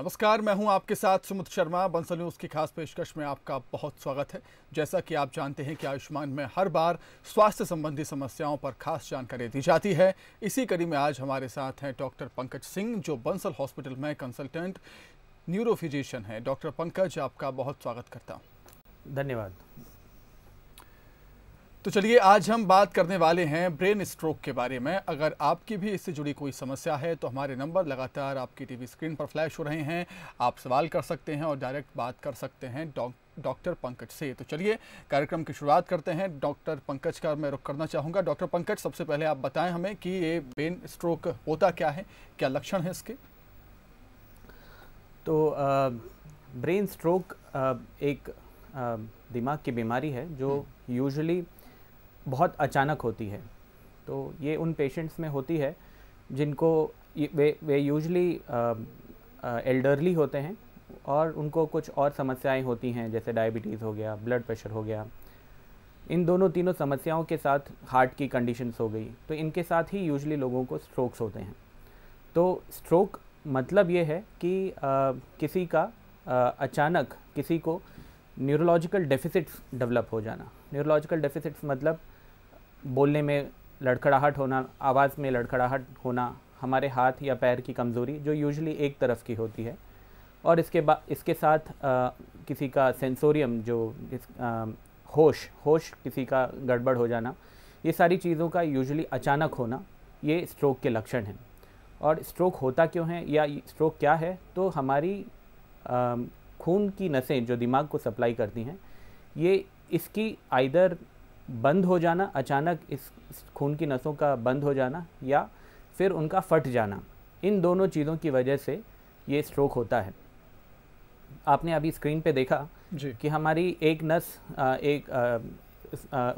नमस्कार मैं हूं आपके साथ सुमित शर्मा बंसल न्यूज़ की खास पेशकश में आपका बहुत स्वागत है जैसा कि आप जानते हैं कि आयुष्मान में हर बार स्वास्थ्य संबंधी समस्याओं पर खास जानकारी दी जाती है इसी कड़ी में आज हमारे साथ हैं डॉक्टर पंकज सिंह जो बंसल हॉस्पिटल में कंसल्टेंट न्यूरोफिजिशियन है डॉक्टर पंकज आपका बहुत स्वागत करता हूँ धन्यवाद तो चलिए आज हम बात करने वाले हैं ब्रेन स्ट्रोक के बारे में अगर आपकी भी इससे जुड़ी कोई समस्या है तो हमारे नंबर लगातार आपकी टीवी स्क्रीन पर फ्लैश हो रहे हैं आप सवाल कर सकते हैं और डायरेक्ट बात कर सकते हैं डॉक्टर डॉक्टर पंकज से तो चलिए कार्यक्रम की शुरुआत करते हैं डॉक्टर पंकज का मैं रुख करना चाहूँगा डॉक्टर पंकज सबसे पहले आप बताएं हमें कि ये ब्रेन स्ट्रोक होता क्या है क्या लक्षण है इसके तो आ, ब्रेन स्ट्रोक आ, एक आ, दिमाग की बीमारी है जो हम्म। यूजली बहुत अचानक होती है तो ये उन पेशेंट्स में होती है जिनको वे वे यूजली एल्डरली होते हैं और उनको कुछ और समस्याएं होती हैं जैसे डायबिटीज़ हो गया ब्लड प्रेशर हो गया इन दोनों तीनों समस्याओं के साथ हार्ट की कंडीशंस हो गई तो इनके साथ ही यूजली लोगों को स्ट्रोक्स होते हैं तो स्ट्रोक मतलब ये है कि आ, किसी का आ, अचानक किसी को न्यूरोलॉजिकल डेफिसिट्स डेवलप हो जाना न्यूरोलॉजिकल डेफिसिट्स मतलब बोलने में लड़खड़ाहट होना आवाज़ में लड़खड़ाहट होना हमारे हाथ या पैर की कमज़ोरी जो यूजली एक तरफ की होती है और इसके बाद इसके साथ आ, किसी का सेंसोरियम जो आ, होश होश किसी का गड़बड़ हो जाना ये सारी चीज़ों का यूजली अचानक होना ये स्ट्रोक के लक्षण हैं और स्ट्रोक होता क्यों है या स्ट्रोक क्या है तो हमारी खून की नसें जो दिमाग को सप्लाई करती हैं ये इसकी आइदर बंद हो जाना अचानक इस खून की नसों का बंद हो जाना या फिर उनका फट जाना इन दोनों चीज़ों की वजह से ये स्ट्रोक होता है आपने अभी स्क्रीन पे देखा कि हमारी एक नस एक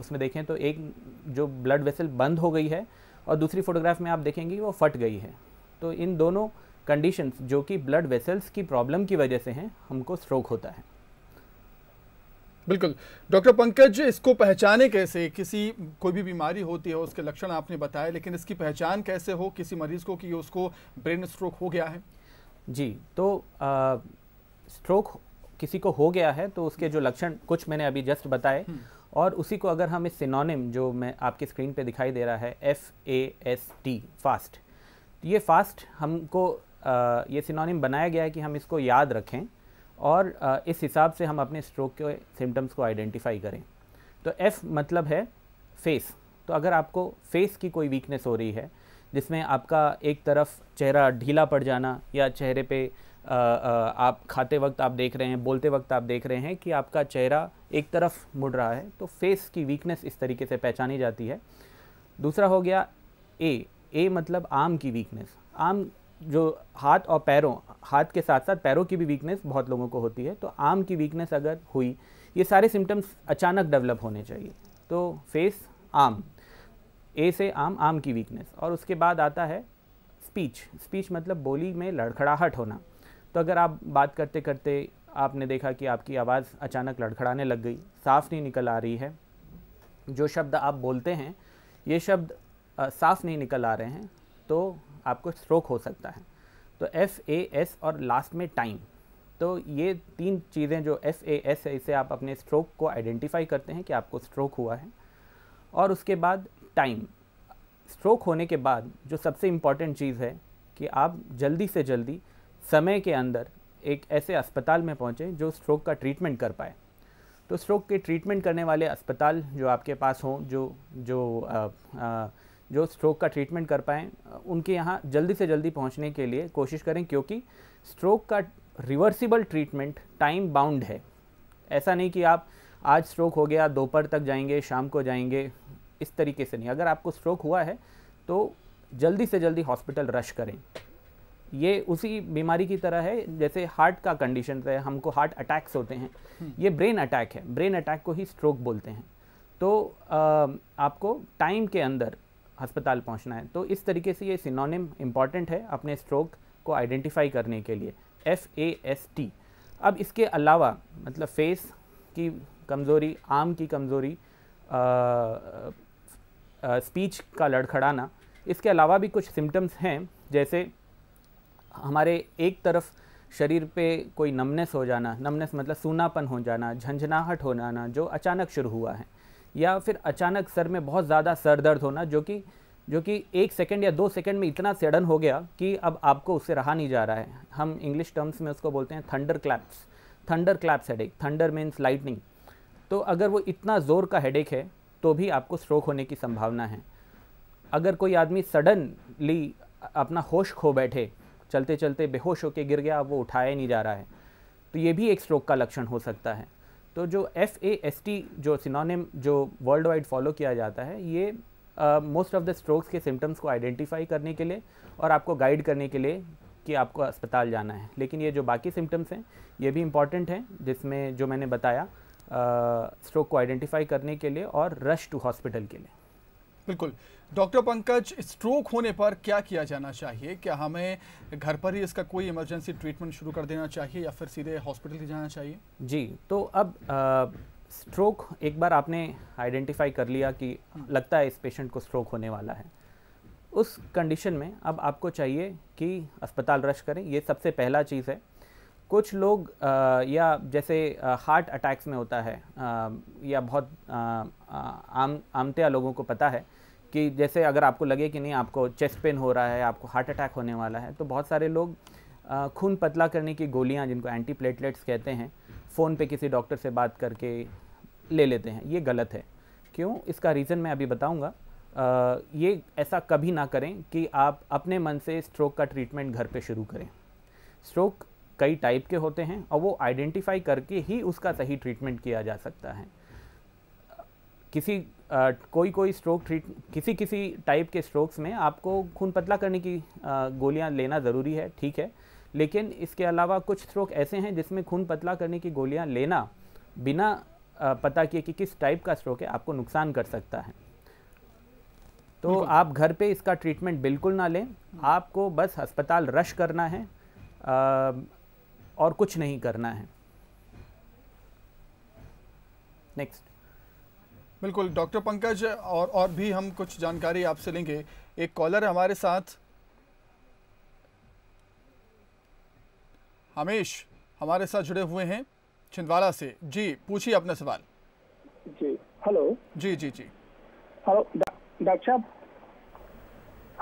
उसमें देखें तो एक जो ब्लड वेसल बंद हो गई है और दूसरी फोटोग्राफ में आप देखेंगे वो फट गई है तो इन दोनों कंडीशंस जो कि ब्लड वेसल्स की प्रॉब्लम की वजह से हैं हमको स्ट्रोक होता है बिल्कुल डॉक्टर पंकज इसको पहचाने कैसे किसी कोई भी बीमारी होती है उसके लक्षण आपने बताए लेकिन इसकी पहचान कैसे हो किसी मरीज को कि उसको ब्रेन स्ट्रोक हो गया है जी तो आ, स्ट्रोक किसी को हो गया है तो उसके जो लक्षण कुछ मैंने अभी जस्ट बताए हम्म। और उसी को अगर हम इस सिनोनिम जो मैं आपकी स्क्रीन पे दिखाई दे रहा है F A S T fast ये फास्ट हमको आ, ये सिनोनिम बनाया गया है कि हम इसको याद रखें और इस हिसाब से हम अपने स्ट्रोक के सिम्टम्स को आइडेंटिफाई करें तो एफ़ मतलब है फेस तो अगर आपको फेस की कोई वीकनेस हो रही है जिसमें आपका एक तरफ चेहरा ढीला पड़ जाना या चेहरे पे आ, आ, आप खाते वक्त आप देख रहे हैं बोलते वक्त आप देख रहे हैं कि आपका चेहरा एक तरफ मुड़ रहा है तो फेस की वीकनेस इस तरीके से पहचानी जाती है दूसरा हो गया ए ए मतलब आम की वीकनेस आम जो हाथ और पैरों हाथ के साथ साथ पैरों की भी वीकनेस बहुत लोगों को होती है तो आम की वीकनेस अगर हुई ये सारे सिम्टम्स अचानक डेवलप होने चाहिए तो फेस आम ए से आम आम की वीकनेस और उसके बाद आता है स्पीच स्पीच मतलब बोली में लड़खड़ाहट होना तो अगर आप बात करते करते आपने देखा कि आपकी आवाज़ अचानक लड़खड़ाने लग गई साफ़ नहीं निकल आ रही है जो शब्द आप बोलते हैं ये शब्द साफ़ नहीं निकल आ रहे हैं तो आपको स्ट्रोक हो सकता है तो एफ़ ए एस और लास्ट में टाइम तो ये तीन चीज़ें जो एफ़ ए एस है इसे आप अपने स्ट्रोक को आइडेंटिफाई करते हैं कि आपको स्ट्रोक हुआ है और उसके बाद टाइम स्ट्रोक होने के बाद जो सबसे इम्पॉर्टेंट चीज़ है कि आप जल्दी से जल्दी समय के अंदर एक ऐसे अस्पताल में पहुँचें जो स्ट्रोक का ट्रीटमेंट कर पाए तो स्ट्रोक के ट्रीटमेंट करने वाले अस्पताल जो आपके पास हों जो जो आ, आ, जो स्ट्रोक का ट्रीटमेंट कर पाएँ उनके यहाँ जल्दी से जल्दी पहुँचने के लिए कोशिश करें क्योंकि स्ट्रोक का रिवर्सिबल ट्रीटमेंट टाइम बाउंड है ऐसा नहीं कि आप आज स्ट्रोक हो गया दोपहर तक जाएंगे शाम को जाएंगे इस तरीके से नहीं अगर आपको स्ट्रोक हुआ है तो जल्दी से जल्दी हॉस्पिटल रश करें ये उसी बीमारी की तरह है जैसे हार्ट का कंडीशन है हमको हार्ट अटैक्स होते हैं हम्म। ये ब्रेन अटैक है ब्रेन अटैक को ही स्ट्रोक बोलते हैं तो आ, आपको टाइम के अंदर अस्पताल पहुंचना है तो इस तरीके से ये सिनोनिम इम्पॉर्टेंट है अपने स्ट्रोक को आइडेंटिफाई करने के लिए एफ ए एस टी अब इसके अलावा मतलब फेस की कमज़ोरी आम की कमज़ोरी स्पीच का लड़खड़ाना इसके अलावा भी कुछ सिम्टम्स हैं जैसे हमारे एक तरफ शरीर पे कोई नमनेस हो जाना नमनेस मतलब सूनापन हो जाना झंझनाहट हो जाना जो अचानक शुरू हुआ है या फिर अचानक सर में बहुत ज़्यादा सर दर्द होना जो कि जो कि एक सेकेंड या दो सेकेंड में इतना सडन हो गया कि अब आपको उससे रहा नहीं जा रहा है हम इंग्लिश टर्म्स में उसको बोलते हैं thunder claps thunder claps headache thunder means lightning तो अगर वो इतना ज़ोर का हेडेक है तो भी आपको स्ट्रोक होने की संभावना है अगर कोई आदमी सडनली अपना होश खो बैठे चलते चलते बेहोश होकर गिर गया वो उठाया नहीं जा रहा है तो ये भी एक स्ट्रोक का लक्षण हो सकता है तो जो एफ ए एस टी जो सिनोनिम जो वर्ल्ड वाइड फॉलो किया जाता है ये मोस्ट ऑफ द स्ट्रोक्स के सिम्टम्स को आइडेंटिफाई करने के लिए और आपको गाइड करने के लिए कि आपको अस्पताल जाना है लेकिन ये जो बाकी सिम्टम्स हैं ये भी इम्पॉर्टेंट हैं जिसमें जो मैंने बताया स्ट्रोक को आइडेंटिफाई करने के लिए और रश टू हॉस्पिटल के लिए बिल्कुल डॉक्टर पंकज स्ट्रोक होने पर क्या किया जाना चाहिए क्या हमें घर पर ही इसका कोई इमरजेंसी ट्रीटमेंट शुरू कर देना चाहिए या फिर सीधे हॉस्पिटल जाना चाहिए जी तो अब स्ट्रोक एक बार आपने आइडेंटिफाई कर लिया कि हाँ। लगता है इस पेशेंट को स्ट्रोक होने वाला है उस कंडीशन में अब आपको चाहिए कि अस्पताल रश करें ये सबसे पहला चीज़ है कुछ लोग आ, या जैसे आ, हार्ट अटैक्स में होता है आ, या बहुत आ, आ, आम आमतया लोगों को पता है कि जैसे अगर आपको लगे कि नहीं आपको चेस्ट पेन हो रहा है आपको हार्ट अटैक होने वाला है तो बहुत सारे लोग खून पतला करने की गोलियाँ जिनको एंटी प्लेटलेट्स कहते हैं फ़ोन पे किसी डॉक्टर से बात करके ले लेते हैं ये गलत है क्यों इसका रीज़न मैं अभी बताऊँगा ये ऐसा कभी ना करें कि आप अपने मन से स्ट्रोक का ट्रीटमेंट घर पर शुरू करें स्ट्रोक कई टाइप के होते हैं और वो आइडेंटिफाई करके ही उसका सही ट्रीटमेंट किया जा सकता है किसी कोई कोई स्ट्रोक ट्रीट किसी किसी टाइप के स्ट्रोक्स में आपको खून पतला करने की गोलियां लेना ज़रूरी है ठीक है लेकिन इसके अलावा कुछ स्ट्रोक ऐसे हैं जिसमें खून पतला करने की गोलियां लेना बिना पता किए कि किस टाइप का स्ट्रोक है आपको नुकसान कर सकता है तो आप घर पे इसका ट्रीटमेंट बिल्कुल ना लें आपको बस अस्पताल रश करना है और कुछ नहीं करना है नेक्स्ट बिल्कुल डॉक्टर पंकज और और भी हम कुछ जानकारी आपसे लेंगे एक कॉलर हमारे साथ हमेश हमारे साथ जुड़े हुए हैं छिंदवाड़ा से जी पूछिए अपना सवाल जी हेलो जी जी जी हेलो डॉक्टर साहब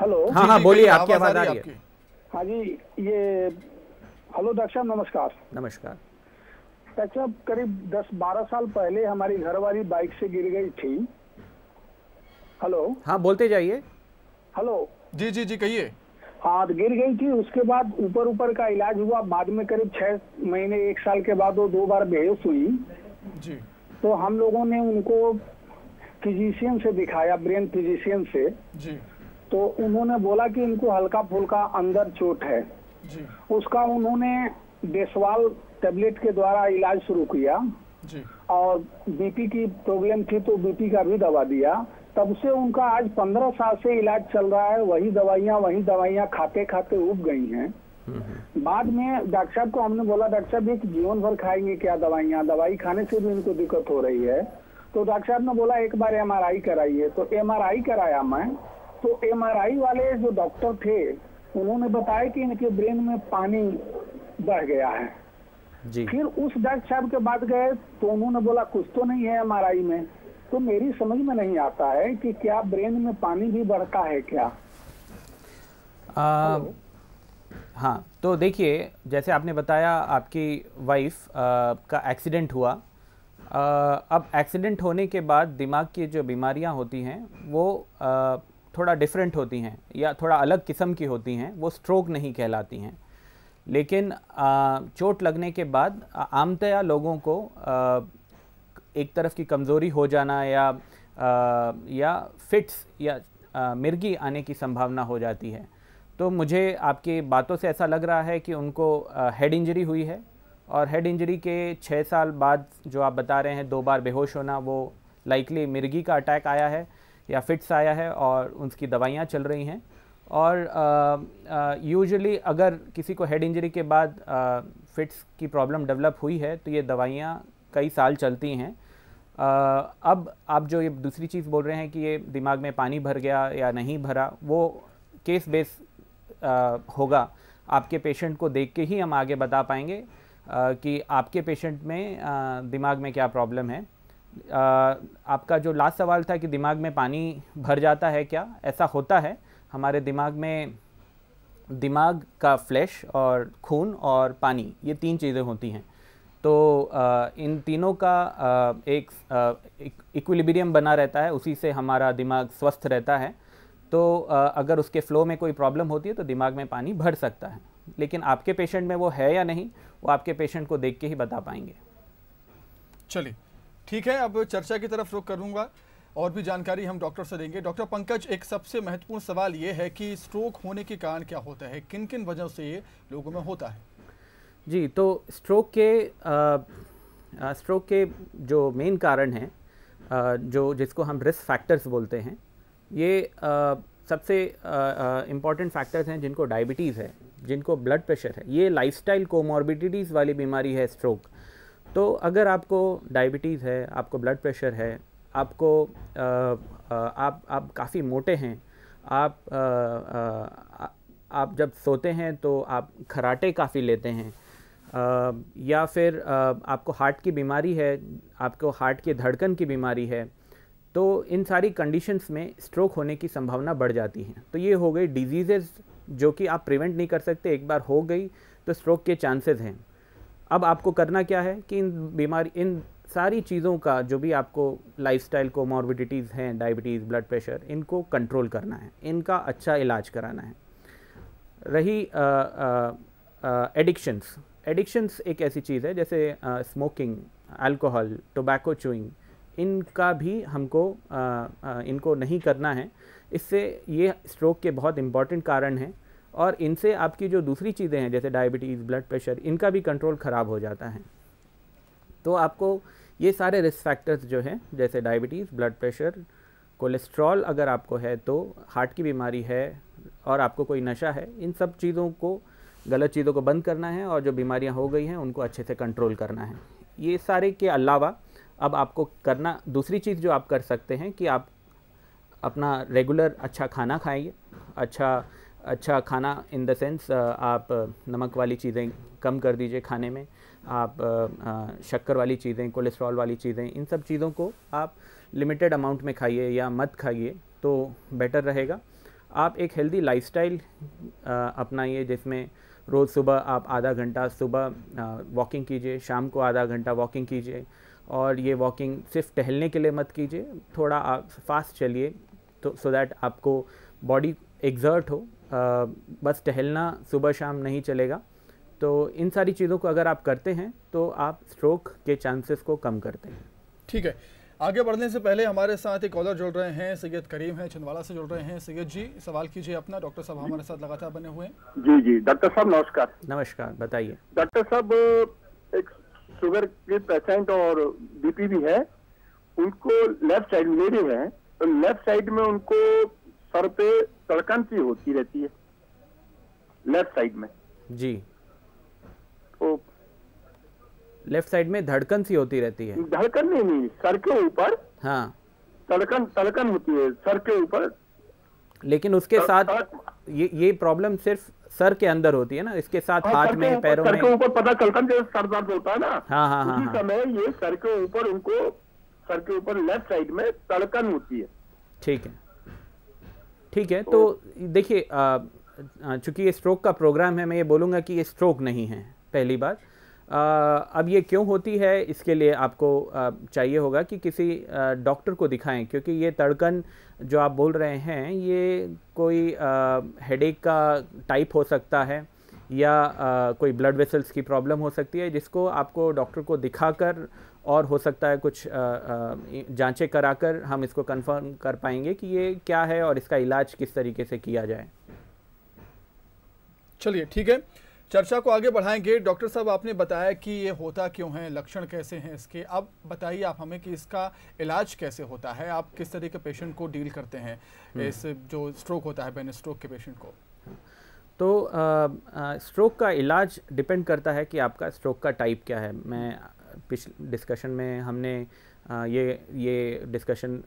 हेलो हाँ हाँ बोलिए आपकी आवाज आ रही है हाँ जी ये हेलो डॉक्टर साहब नमस्कार नमस्कार चाचा करीब 10-12 साल पहले हमारी घर वाली बाइक से गिर गई थी हेलो हाँ बोलते जाइए हेलो जी जी जी कहिए हाँ तो गिर गई थी उसके बाद ऊपर ऊपर का इलाज हुआ बाद में करीब छह महीने एक साल के बाद वो दो बार बेहोश हुई जी तो हम लोगों ने उनको फिजिशियन से दिखाया ब्रेन फिजिशियन से जी तो उन्होंने बोला कि इनको हल्का फुल्का अंदर चोट है जी उसका उन्होंने डेसवाल टेबलेट के द्वारा इलाज शुरू किया जी। और बीपी की प्रॉब्लम थी तो बीपी का भी दवा दिया तब से उनका आज पंद्रह साल से इलाज चल रहा है वही दवाइयाँ वही दवाइयाँ खाते खाते उब गई हैं बाद में डॉक्टर साहब को हमने बोला डॉक्टर साहब एक जीवन भर खाएंगे क्या दवाइयाँ दवाई खाने से भी इनको दिक्कत हो रही है तो डॉक्टर साहब ने बोला एक बार एम कराइए तो एम कराया मैं तो एम वाले जो डॉक्टर थे उन्होंने बताया कि इनके ब्रेन में पानी बढ़ गया है फिर उस डॉक्टर साहब के बाद गए तो उन्होंने बोला कुछ तो नहीं है एम में तो मेरी समझ में नहीं आता है कि क्या ब्रेन में पानी भी बढ़ता है क्या आ, हाँ तो देखिए जैसे आपने बताया आपकी वाइफ का एक्सीडेंट हुआ आ, अब एक्सीडेंट होने के बाद दिमाग की जो बीमारियां होती हैं वो आ, थोड़ा डिफरेंट होती हैं या थोड़ा अलग किस्म की होती हैं वो स्ट्रोक नहीं कहलाती हैं लेकिन चोट लगने के बाद आमतया लोगों को एक तरफ की कमज़ोरी हो जाना या या फिट्स या मिर्गी आने की संभावना हो जाती है तो मुझे आपकी बातों से ऐसा लग रहा है कि उनको हेड इंजरी हुई है और हेड इंजरी के छः साल बाद जो आप बता रहे हैं दो बार बेहोश होना वो लाइकली मिर्गी का अटैक आया है या फिट्स आया है और उनकी दवाइयाँ चल रही हैं और यूजुअली अगर किसी को हेड इंजरी के बाद फिट्स की प्रॉब्लम डेवलप हुई है तो ये दवाइयाँ कई साल चलती हैं अब आप जो ये दूसरी चीज़ बोल रहे हैं कि ये दिमाग में पानी भर गया या नहीं भरा वो केस बेस होगा आपके पेशेंट को देख के ही हम आगे बता पाएंगे कि आपके पेशेंट में दिमाग में क्या प्रॉब्लम है आपका जो लास्ट सवाल था कि दिमाग में पानी भर जाता है क्या ऐसा होता है हमारे दिमाग में दिमाग का फ्लैश और खून और पानी ये तीन चीज़ें होती हैं तो आ, इन तीनों का आ, एक इक्विलिब्रियम बना रहता है उसी से हमारा दिमाग स्वस्थ रहता है तो आ, अगर उसके फ्लो में कोई प्रॉब्लम होती है तो दिमाग में पानी भर सकता है लेकिन आपके पेशेंट में वो है या नहीं वो आपके पेशेंट को देख के ही बता पाएंगे चलिए ठीक है अब चर्चा की तरफ रुख करूँगा और भी जानकारी हम डॉक्टर से देंगे डॉक्टर पंकज एक सबसे महत्वपूर्ण सवाल ये है कि स्ट्रोक होने के कारण क्या होता है किन किन वजह से ये लोगों में होता है जी तो स्ट्रोक के आ, स्ट्रोक के जो मेन कारण हैं जो जिसको हम रिस्क फैक्टर्स बोलते हैं ये आ, सबसे इम्पॉर्टेंट फैक्टर्स हैं जिनको डायबिटीज़ है जिनको ब्लड प्रेशर है ये लाइफस्टाइल कोमॉर्बिडिटीज़ वाली बीमारी है स्ट्रोक तो अगर आपको डायबिटीज़ है आपको ब्लड प्रेशर है आपको आ, आ, आप आप काफ़ी मोटे हैं आप आ, आ, आप जब सोते हैं तो आप खराटे काफ़ी लेते हैं आ, या फिर आ, आपको हार्ट की बीमारी है आपको हार्ट की धड़कन की बीमारी है तो इन सारी कंडीशंस में स्ट्रोक होने की संभावना बढ़ जाती है तो ये हो गई डिजीज़ेज़ जो कि आप प्रिवेंट नहीं कर सकते एक बार हो गई तो स्ट्रोक के चांसेस हैं अब आपको करना क्या है कि इन बीमारी इन सारी चीज़ों का जो भी आपको लाइफ स्टाइल को मॉर्बिडिटीज़ हैं डायबिटीज़ ब्लड प्रेशर इनको कंट्रोल करना है इनका अच्छा इलाज कराना है रही एडिक्शंस एडिक्शंस एक ऐसी चीज़ है जैसे स्मोकिंग अल्कोहल टोबैको चूइंग इनका भी हमको आ, आ, इनको नहीं करना है इससे ये स्ट्रोक के बहुत इम्पॉर्टेंट कारण हैं और इनसे आपकी जो दूसरी चीज़ें हैं जैसे डायबिटीज़ ब्लड प्रेशर इनका भी कंट्रोल ख़राब हो जाता है तो आपको ये सारे रिस्क फैक्टर्स जो हैं जैसे डायबिटीज़ ब्लड प्रेशर कोलेस्ट्रॉल अगर आपको है तो हार्ट की बीमारी है और आपको कोई नशा है इन सब चीज़ों को गलत चीज़ों को बंद करना है और जो बीमारियां हो गई हैं उनको अच्छे से कंट्रोल करना है ये सारे के अलावा अब आपको करना दूसरी चीज़ जो आप कर सकते हैं कि आप अपना रेगुलर अच्छा खाना खाइए अच्छा अच्छा खाना इन द सेंस आप नमक वाली चीज़ें कम कर दीजिए खाने में आप शक्कर वाली चीज़ें कोलेस्ट्रॉल वाली चीज़ें इन सब चीज़ों को आप लिमिटेड अमाउंट में खाइए या मत खाइए तो बेटर रहेगा आप एक हेल्दी लाइफस्टाइल अपनाइए जिसमें रोज़ सुबह आप आधा घंटा सुबह वॉकिंग कीजिए शाम को आधा घंटा वॉकिंग कीजिए और ये वॉकिंग सिर्फ टहलने के लिए मत कीजिए थोड़ा आप फास्ट चलिए तो सो दैट आपको बॉडी एग्जर्ट हो आ, बस टहलना सुबह शाम नहीं चलेगा तो इन सारी चीज़ों को अगर आप करते हैं तो आप स्ट्रोक के चांसेस को कम करते हैं ठीक है आगे बढ़ने से पहले हमारे साथ एक कॉलर जुड़ रहे हैं सैयद करीम हैं छिंदवाड़ा से जुड़ रहे हैं सैयद जी सवाल कीजिए अपना डॉक्टर साहब हमारे साथ लगातार बने हुए हैं जी जी डॉक्टर साहब नमस्कार नमस्कार बताइए डॉक्टर साहब एक शुगर के पेशेंट और बीपी भी है उनको लेफ्ट साइड मेरे है तो लेफ्ट साइड में उनको सर पे सड़कन सी होती रहती है लेफ्ट साइड में जी लेफ्ट साइड में धड़कन सी होती रहती है धड़कन नहीं नहीं सर के ऊपर हाँ तड़कन तड़कन होती है सर के ऊपर लेकिन उसके तर, साथ तर, ये ये प्रॉब्लम सिर्फ सर के अंदर होती है ना इसके साथ हाँ, हाथ में पैरों में सर के ऊपर पता चलता है सर दर्द होता है ना हाँ हाँ, हाँ हाँ, समय ये सर के ऊपर उनको सर के ऊपर लेफ्ट साइड में तड़कन होती है ठीक है ठीक है तो, तो देखिए चूंकि ये स्ट्रोक का प्रोग्राम है मैं ये बोलूंगा कि ये स्ट्रोक नहीं है पहली बार अब ये क्यों होती है इसके लिए आपको चाहिए होगा कि किसी डॉक्टर को दिखाएं क्योंकि ये तड़कन जो आप बोल रहे हैं ये कोई हेडेक का टाइप हो सकता है या कोई ब्लड वेसल्स की प्रॉब्लम हो सकती है जिसको आपको डॉक्टर को दिखाकर और हो सकता है कुछ जांचें कराकर हम इसको कंफर्म कर पाएंगे कि ये क्या है और इसका इलाज किस तरीके से किया जाए चलिए ठीक है चर्चा को आगे बढ़ाएंगे डॉक्टर साहब आपने बताया कि ये होता क्यों है लक्षण कैसे हैं इसके अब बताइए आप हमें कि इसका इलाज कैसे होता है आप किस तरह के पेशेंट को डील करते हैं हम्म। इस जो स्ट्रोक होता है बेन स्ट्रोक के पेशेंट को तो आ, आ, स्ट्रोक का इलाज डिपेंड करता है कि आपका स्ट्रोक का टाइप क्या है मैं पिछले डिस्कशन में हमने आ, ये ये डिस्कशन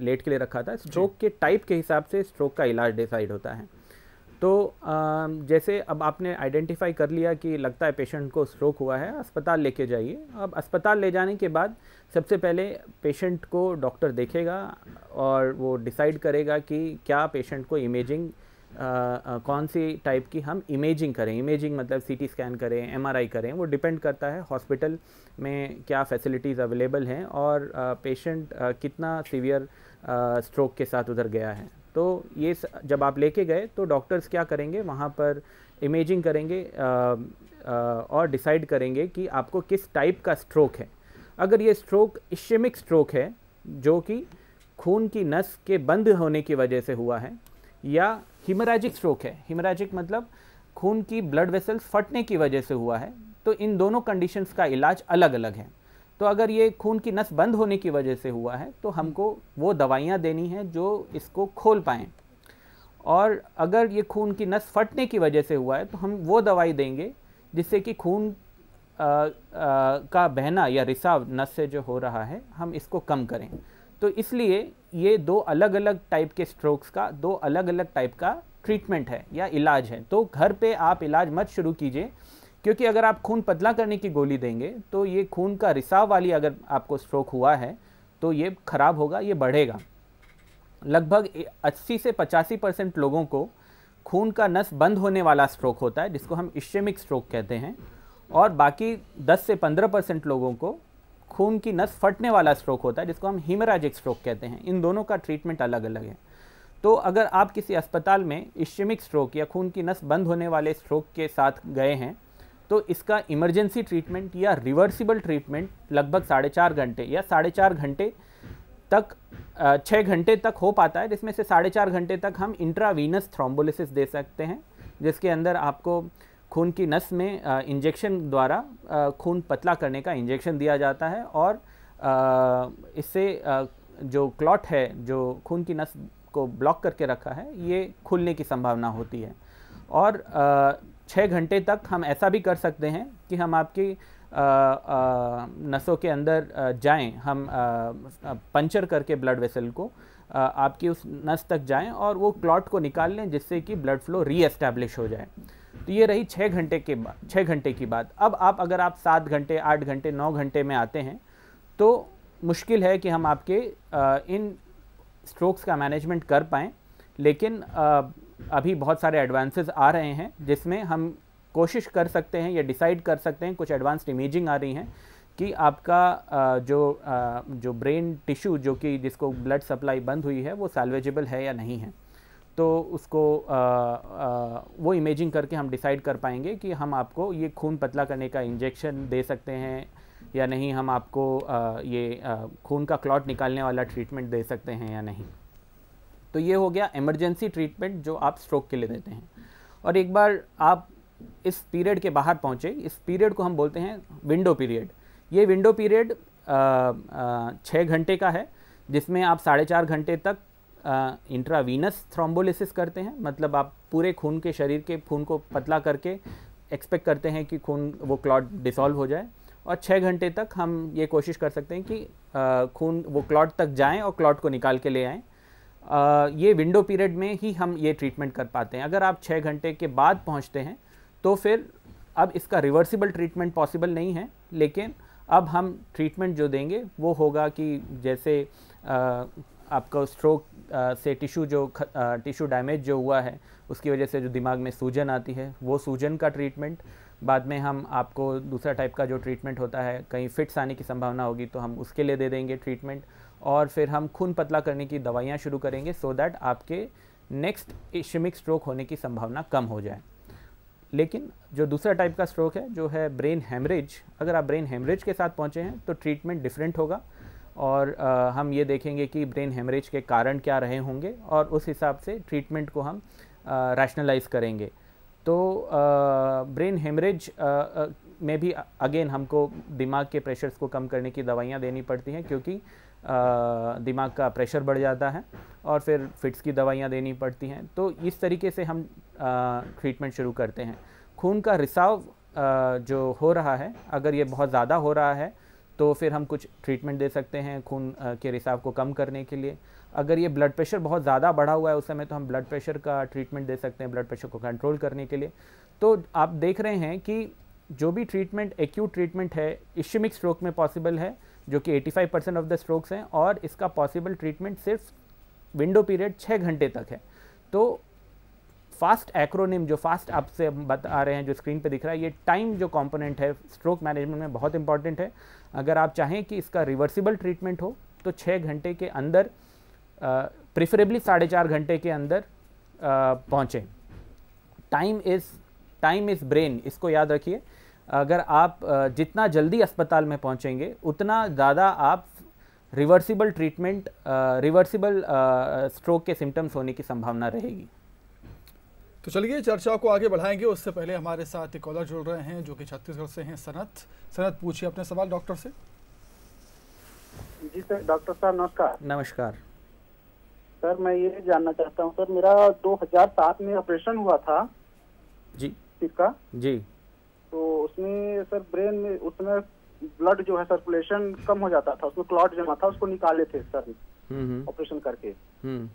लेट के लिए रखा था स्ट्रोक के टाइप के हिसाब से स्ट्रोक का इलाज डिसाइड होता है तो जैसे अब आपने आइडेंटिफाई कर लिया कि लगता है पेशेंट को स्ट्रोक हुआ है अस्पताल लेके जाइए अब अस्पताल ले जाने के बाद सबसे पहले पेशेंट को डॉक्टर देखेगा और वो डिसाइड करेगा कि क्या पेशेंट को इमेजिंग आ, आ, कौन सी टाइप की हम इमेजिंग करें इमेजिंग मतलब सीटी स्कैन करें एमआरआई करें वो डिपेंड करता है हॉस्पिटल में क्या फैसिलिटीज़ अवेलेबल हैं और पेशेंट कितना सीवियर स्ट्रोक के साथ उधर गया है तो ये जब आप लेके गए तो डॉक्टर्स क्या करेंगे वहाँ पर इमेजिंग करेंगे आ, आ, और डिसाइड करेंगे कि आपको किस टाइप का स्ट्रोक है अगर ये स्ट्रोक इश्चेमिक स्ट्रोक है जो कि खून की नस के बंद होने की वजह से हुआ है या हिमराजिक स्ट्रोक है हिमराजिक मतलब खून की ब्लड वेसल्स फटने की वजह से हुआ है तो इन दोनों कंडीशंस का इलाज अलग अलग है तो अगर ये खून की नस बंद होने की वजह से हुआ है तो हमको वो दवाइयाँ देनी हैं जो इसको खोल पाएँ और अगर ये खून की नस फटने की वजह से हुआ है तो हम वो दवाई देंगे जिससे कि खून का बहना या रिसाव नस से जो हो रहा है हम इसको कम करें तो इसलिए ये दो अलग अलग टाइप के स्ट्रोक्स का दो अलग अलग टाइप का ट्रीटमेंट है या इलाज है तो घर पे आप इलाज मत शुरू कीजिए क्योंकि अगर आप खून पतला करने की गोली देंगे तो ये खून का रिसाव वाली अगर आपको स्ट्रोक हुआ है तो ये खराब होगा ये बढ़ेगा लगभग 80 से 85 परसेंट लोगों को खून का नस बंद होने वाला स्ट्रोक होता है जिसको हम इश्चेमिक स्ट्रोक कहते हैं और बाकी 10 से 15 परसेंट लोगों को खून की नस फटने वाला स्ट्रोक होता है जिसको हम हीमराजिक स्ट्रोक कहते हैं इन दोनों का ट्रीटमेंट अलग अलग है तो अगर आप किसी अस्पताल में इश्चेमिक स्ट्रोक या खून की नस बंद होने वाले स्ट्रोक के साथ गए हैं तो इसका इमरजेंसी ट्रीटमेंट या रिवर्सिबल ट्रीटमेंट लगभग साढ़े चार घंटे या साढ़े चार घंटे तक छः घंटे तक हो पाता है जिसमें से साढ़े चार घंटे तक हम इंट्रावीनस थ्रोम्बोलिसिस दे सकते हैं जिसके अंदर आपको खून की नस में इंजेक्शन द्वारा खून पतला करने का इंजेक्शन दिया जाता है और इससे जो क्लॉट है जो खून की नस को ब्लॉक करके रखा है ये खुलने की संभावना होती है और छः घंटे तक हम ऐसा भी कर सकते हैं कि हम आपकी नसों के अंदर जाएं हम पंचर करके ब्लड वेसल को आपकी उस नस तक जाएं और वो क्लॉट को निकाल लें जिससे कि ब्लड फ्लो री एस्टैब्लिश हो जाए तो ये रही छः घंटे के बाद छः घंटे की बात अब आप अगर आप सात घंटे आठ घंटे नौ घंटे में आते हैं तो मुश्किल है कि हम आपके इन स्ट्रोक्स का मैनेजमेंट कर पाएँ लेकिन अभी बहुत सारे एडवांसेस आ रहे हैं जिसमें हम कोशिश कर सकते हैं या डिसाइड कर सकते हैं कुछ एडवांस्ड इमेजिंग आ रही हैं कि आपका जो जो ब्रेन टिश्यू जो कि जिसको ब्लड सप्लाई बंद हुई है वो सैलवेजेबल है या नहीं है तो उसको आ, आ, वो इमेजिंग करके हम डिसाइड कर पाएंगे कि हम आपको ये खून पतला करने का इंजेक्शन दे सकते हैं या नहीं हम आपको आ, ये खून का क्लॉट निकालने वाला ट्रीटमेंट दे सकते हैं या नहीं तो ये हो गया इमरजेंसी ट्रीटमेंट जो आप स्ट्रोक के लिए देते हैं और एक बार आप इस पीरियड के बाहर पहुँचे इस पीरियड को हम बोलते हैं विंडो पीरियड ये विंडो पीरियड छः घंटे का है जिसमें आप साढ़े चार घंटे तक इंट्रावीनस थ्रोम्बोलिसिस करते हैं मतलब आप पूरे खून के शरीर के खून को पतला करके एक्सपेक्ट करते हैं कि खून वो क्लॉट डिसॉल्व हो जाए और छः घंटे तक हम ये कोशिश कर सकते हैं कि खून वो क्लॉट तक जाएं और क्लॉट को निकाल के ले आएँ ये विंडो पीरियड में ही हम ये ट्रीटमेंट कर पाते हैं अगर आप छः घंटे के बाद पहुँचते हैं तो फिर अब इसका रिवर्सिबल ट्रीटमेंट पॉसिबल नहीं है लेकिन अब हम ट्रीटमेंट जो देंगे वो होगा कि जैसे आ, आपका स्ट्रोक से टिश्यू जो टिश्यू डैमेज जो हुआ है उसकी वजह से जो दिमाग में सूजन आती है वो सूजन का ट्रीटमेंट बाद में हम आपको दूसरा टाइप का जो ट्रीटमेंट होता है कहीं फिट्स आने की संभावना होगी तो हम उसके लिए दे देंगे ट्रीटमेंट और फिर हम खून पतला करने की दवाइयाँ शुरू करेंगे सो so दैट आपके नेक्स्ट इशमिक स्ट्रोक होने की संभावना कम हो जाए लेकिन जो दूसरा टाइप का स्ट्रोक है जो है ब्रेन हेमरेज अगर आप ब्रेन हेमरेज के साथ पहुँचे हैं तो ट्रीटमेंट डिफरेंट होगा और आ, हम ये देखेंगे कि ब्रेन हेमरेज के कारण क्या रहे होंगे और उस हिसाब से ट्रीटमेंट को हम रैशनलाइज करेंगे तो ब्रेन हेमरेज में भी अगेन हमको दिमाग के प्रेशर्स को कम करने की दवाइयाँ देनी पड़ती हैं क्योंकि दिमाग का प्रेशर बढ़ जाता है और फिर फिट्स की दवाइयाँ देनी पड़ती हैं तो इस तरीके से हम ट्रीटमेंट शुरू करते हैं खून का रिसाव जो हो रहा है अगर ये बहुत ज़्यादा हो रहा है तो फिर हम कुछ ट्रीटमेंट दे सकते हैं खून के रिसाव को कम करने के लिए अगर ये ब्लड प्रेशर बहुत ज़्यादा बढ़ा हुआ है उस समय तो हम ब्लड प्रेशर का ट्रीटमेंट दे सकते हैं ब्लड प्रेशर को कंट्रोल करने के लिए तो आप देख रहे हैं कि जो भी ट्रीटमेंट एक्यूट ट्रीटमेंट है इश्यूमिक स्ट्रोक में पॉसिबल है जो कि 85 परसेंट ऑफ द स्ट्रोक्स हैं और इसका पॉसिबल ट्रीटमेंट सिर्फ विंडो पीरियड छः घंटे तक है तो फास्ट एक्रोनिम जो फास्ट आपसे बता रहे हैं जो स्क्रीन पे दिख रहा है ये टाइम जो कंपोनेंट है स्ट्रोक मैनेजमेंट में बहुत इंपॉर्टेंट है अगर आप चाहें कि इसका रिवर्सिबल ट्रीटमेंट हो तो छः घंटे के अंदर प्रिफरेबली साढ़े चार घंटे के अंदर पहुँचें time is time is brain इसको याद रखिए अगर आप जितना जल्दी अस्पताल में पहुंचेंगे उतना ज़्यादा आप रिवर्सिबल ट्रीटमेंट रिवर्सिबल स्ट्रोक के सिम्टम्स होने की संभावना रहेगी तो चलिए चर्चा को आगे बढ़ाएंगे उससे पहले हमारे साथ एक कॉलर जुड़ रहे हैं जो कि छत्तीसगढ़ से हैं सनत सनत पूछिए अपने सवाल डॉक्टर से जी सर डॉक्टर साहब नमस्कार नमस्कार सर मैं ये जानना चाहता हूँ सर मेरा 2007 में ऑपरेशन हुआ था जी किसका जी तो उसमें सर ब्रेन में उसमें ब्लड जो है सर्कुलेशन कम हो जाता था उसमें क्लॉट जमा था उसको निकाले थे सर ऑपरेशन हम्म, हम्म। करके हम्म।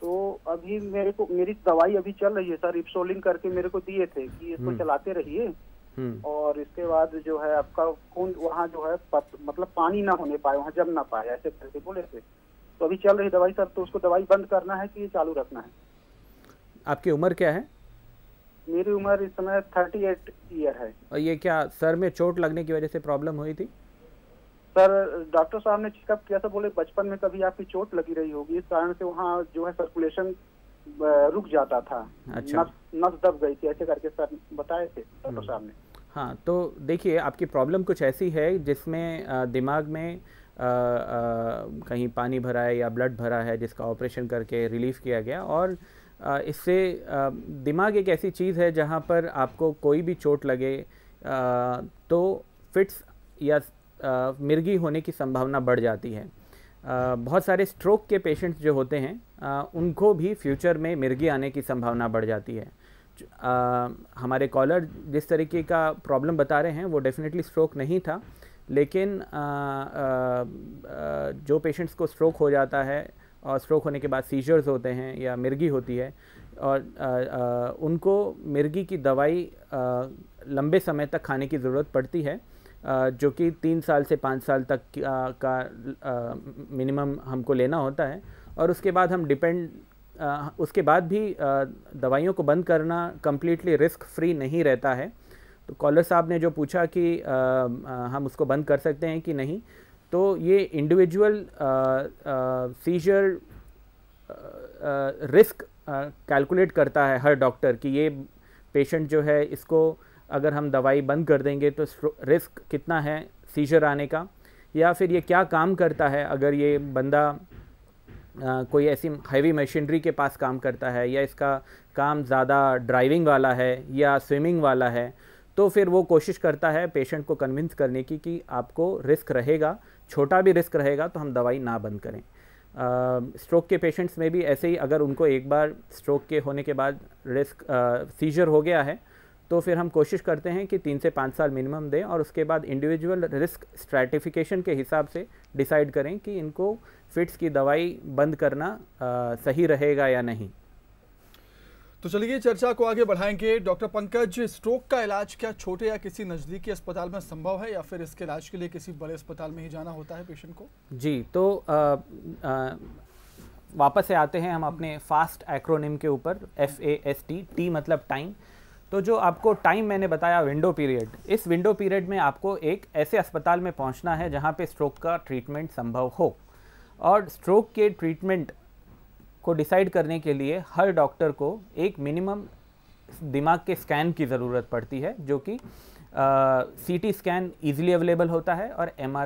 तो अभी मेरे को मेरी दवाई अभी चल रही है सर इप्सोलिन करके मेरे को दिए थे कि इसको चलाते रहिए और इसके बाद जो है आपका खून वहाँ जो है पत, मतलब पानी ना होने पाए वहाँ जम ना पाए ऐसे करके बोले थे तो अभी चल रही दवाई सर तो उसको दवाई बंद करना है कि चालू रखना है आपकी उम्र क्या है मेरी उम्र इस समय थर्टी एट ईयर है और ये क्या सर में चोट लगने की वजह से प्रॉब्लम हुई थी सर डॉक्टर साहब ने चेकअप किया था बोले बचपन में कभी आपकी चोट लगी रही होगी इस कारण से वहाँ जो है सर्कुलेशन रुक जाता था अच्छा नस नस दब गई थी ऐसे करके सर बताए थे डॉक्टर हम्म। साहब ने हाँ तो देखिए आपकी प्रॉब्लम कुछ ऐसी है जिसमें दिमाग में आ, आ, कहीं पानी भरा है या ब्लड भरा है जिसका ऑपरेशन करके रिलीफ किया गया और इससे दिमाग एक ऐसी चीज़ है जहाँ पर आपको कोई भी चोट लगे तो फिट्स या मिर्गी होने की संभावना बढ़ जाती है बहुत सारे स्ट्रोक के पेशेंट्स जो होते हैं उनको भी फ्यूचर में मिर्गी आने की संभावना बढ़ जाती है हमारे कॉलर जिस तरीके का प्रॉब्लम बता रहे हैं वो डेफिनेटली स्ट्रोक नहीं था लेकिन जो पेशेंट्स को स्ट्रोक हो जाता है और स्ट्रोक होने के बाद सीजर्स होते हैं या मिर्गी होती है और आ, आ, उनको मिर्गी की दवाई आ, लंबे समय तक खाने की ज़रूरत पड़ती है आ, जो कि तीन साल से पाँच साल तक आ, का मिनिमम हमको लेना होता है और उसके बाद हम डिपेंड उसके बाद भी आ, दवाइयों को बंद करना कम्प्लीटली रिस्क फ्री नहीं रहता है तो कॉलर साहब ने जो पूछा कि आ, आ, हम उसको बंद कर सकते हैं कि नहीं तो ये इंडिविजुअल सीजर रिस्क कैलकुलेट करता है हर डॉक्टर कि ये पेशेंट जो है इसको अगर हम दवाई बंद कर देंगे तो रिस्क कितना है सीजर आने का या फिर ये क्या काम करता है अगर ये बंदा आ, uh, कोई ऐसी हैवी मशीनरी के पास काम करता है या इसका काम ज़्यादा ड्राइविंग वाला है या स्विमिंग वाला है तो फिर वो कोशिश करता है पेशेंट को कन्विंस करने की कि आपको रिस्क रहेगा छोटा भी रिस्क रहेगा तो हम दवाई ना बंद करें स्ट्रोक के पेशेंट्स में भी ऐसे ही अगर उनको एक बार स्ट्रोक के होने के बाद रिस्क सीजर हो गया है तो फिर हम कोशिश करते हैं कि तीन से पाँच साल मिनिमम दें और उसके बाद इंडिविजुअल रिस्क स्ट्रेटिफिकेशन के हिसाब से डिसाइड करें कि इनको फिट्स की दवाई बंद करना आ, सही रहेगा या नहीं तो चलिए चर्चा को आगे बढ़ाएंगे डॉक्टर पंकज स्ट्रोक का इलाज क्या छोटे या किसी नज़दीकी अस्पताल में संभव है या फिर इसके इलाज के लिए किसी बड़े अस्पताल में ही जाना होता है पेशेंट को जी तो आ, आ, वापस से आते हैं हम अपने फास्ट एक्रोनिम के ऊपर F A S T T मतलब टाइम तो जो आपको टाइम मैंने बताया विंडो पीरियड इस विंडो पीरियड में आपको एक ऐसे अस्पताल में पहुंचना है जहां पे स्ट्रोक का ट्रीटमेंट संभव हो और स्ट्रोक के ट्रीटमेंट को डिसाइड करने के लिए हर डॉक्टर को एक मिनिमम दिमाग के स्कैन की ज़रूरत पड़ती है जो कि C T scan easily available होता है और एम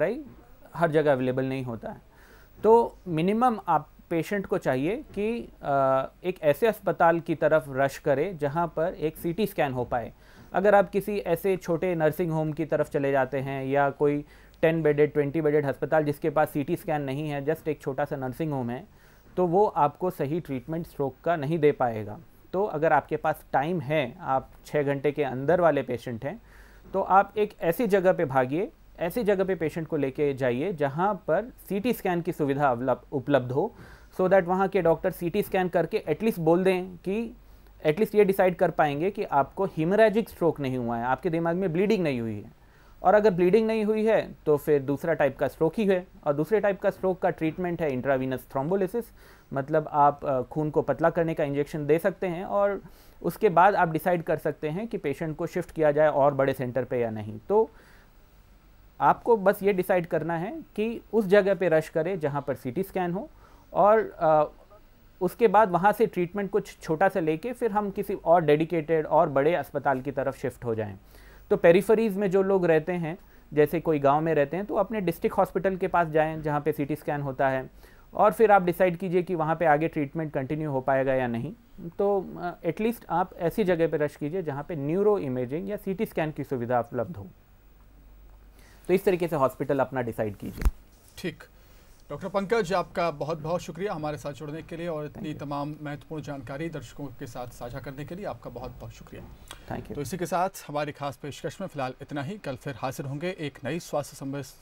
हर जगह अवेलेबल नहीं होता है तो मिनिमम आप पेशेंट को चाहिए कि आ, एक ऐसे अस्पताल की तरफ रश करे जहाँ पर एक सीटी स्कैन हो पाए अगर आप किसी ऐसे छोटे नर्सिंग होम की तरफ चले जाते हैं या कोई टेन बेडेड ट्वेंटी बेडेड अस्पताल जिसके पास सीटी स्कैन नहीं है जस्ट एक छोटा सा नर्सिंग होम है तो वो आपको सही ट्रीटमेंट स्ट्रोक का नहीं दे पाएगा तो अगर आपके पास टाइम है आप छः घंटे के अंदर वाले पेशेंट हैं तो आप एक ऐसी जगह पे भागिए ऐसी जगह पे पेशेंट को लेके जाइए जहाँ पर सीटी स्कैन की सुविधा उपलब्ध हो सो so दैट वहाँ के डॉक्टर सीटी स्कैन करके एटलीस्ट बोल दें कि एटलीस्ट ये डिसाइड कर पाएंगे कि आपको हिमराजिक स्ट्रोक नहीं हुआ है आपके दिमाग में ब्लीडिंग नहीं हुई है और अगर ब्लीडिंग नहीं हुई है तो फिर दूसरा टाइप का स्ट्रोक ही है और दूसरे टाइप का स्ट्रोक का ट्रीटमेंट है इंट्रावीनस थ्रोम्बोलिसिस मतलब आप खून को पतला करने का इंजेक्शन दे सकते हैं और उसके बाद आप डिसाइड कर सकते हैं कि पेशेंट को शिफ्ट किया जाए और बड़े सेंटर पे या नहीं तो आपको बस ये डिसाइड करना है कि उस जगह पे रश करें जहाँ पर सीटी स्कैन हो और आ, उसके बाद वहाँ से ट्रीटमेंट कुछ छोटा सा लेके फिर हम किसी और डेडिकेटेड और बड़े अस्पताल की तरफ शिफ्ट हो जाएं तो पेरीफरीज में जो लोग रहते हैं जैसे कोई गांव में रहते हैं तो अपने डिस्ट्रिक्ट हॉस्पिटल के पास जाएं जहां पे सीटी स्कैन होता है और फिर आप डिसाइड कीजिए कि वहाँ पे आगे ट्रीटमेंट कंटिन्यू हो पाएगा या नहीं तो एटलीस्ट आप ऐसी जगह पे रश कीजिए जहाँ पे न्यूरो इमेजिंग या सीटी स्कैन की सुविधा उपलब्ध हो तो इस तरीके से हॉस्पिटल अपना डिसाइड कीजिए ठीक डॉक्टर पंकज आपका बहुत बहुत शुक्रिया हमारे साथ जुड़ने के लिए और इतनी तमाम महत्वपूर्ण जानकारी दर्शकों के साथ साझा करने के लिए आपका बहुत बहुत शुक्रिया थैंक यू तो इसी के साथ हमारी खास पेशकश में फिलहाल इतना ही कल फिर हाजिर होंगे एक नई स्वास्थ्य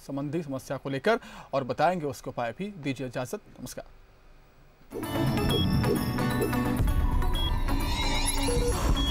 संबंधी समस्या को लेकर और बताएंगे उसके उपाय भी दीजिए इजाज़त नमस्कार